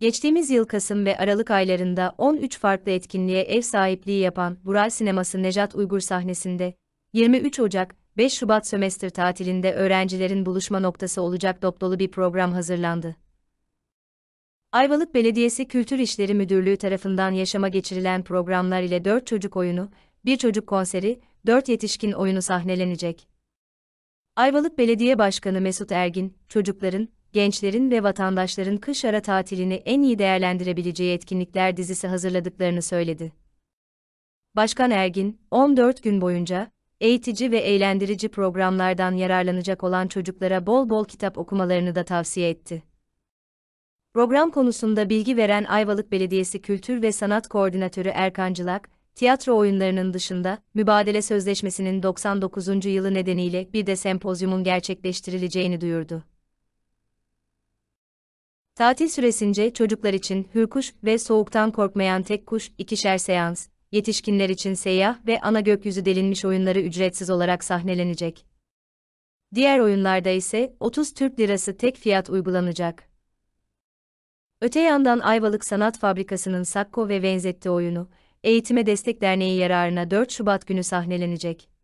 Geçtiğimiz yıl Kasım ve Aralık aylarında 13 farklı etkinliğe ev sahipliği yapan Bural Sineması Nejat Uygur sahnesinde, 23 Ocak, 5 Şubat sömestr tatilinde öğrencilerin buluşma noktası olacak dopdolu bir program hazırlandı. Ayvalık Belediyesi Kültür İşleri Müdürlüğü tarafından yaşama geçirilen programlar ile 4 çocuk oyunu, 1 çocuk konseri, 4 yetişkin oyunu sahnelenecek. Ayvalık Belediye Başkanı Mesut Ergin, çocukların, gençlerin ve vatandaşların kış ara tatilini en iyi değerlendirebileceği etkinlikler dizisi hazırladıklarını söyledi. Başkan Ergin, 14 gün boyunca eğitici ve eğlendirici programlardan yararlanacak olan çocuklara bol bol kitap okumalarını da tavsiye etti. Program konusunda bilgi veren Ayvalık Belediyesi Kültür ve Sanat Koordinatörü Erkan tiyatro oyunlarının dışında, mübadele sözleşmesinin 99. yılı nedeniyle bir de sempozyumun gerçekleştirileceğini duyurdu. Tatil süresince çocuklar için hürkuş ve soğuktan korkmayan tek kuş ikişer seans, yetişkinler için seyyah ve ana gökyüzü delinmiş oyunları ücretsiz olarak sahnelenecek. Diğer oyunlarda ise 30 Türk Lirası tek fiyat uygulanacak. Öte yandan Ayvalık Sanat Fabrikası'nın Sakko ve Venzetti oyunu, Eğitime Destek Derneği yararına 4 Şubat günü sahnelenecek.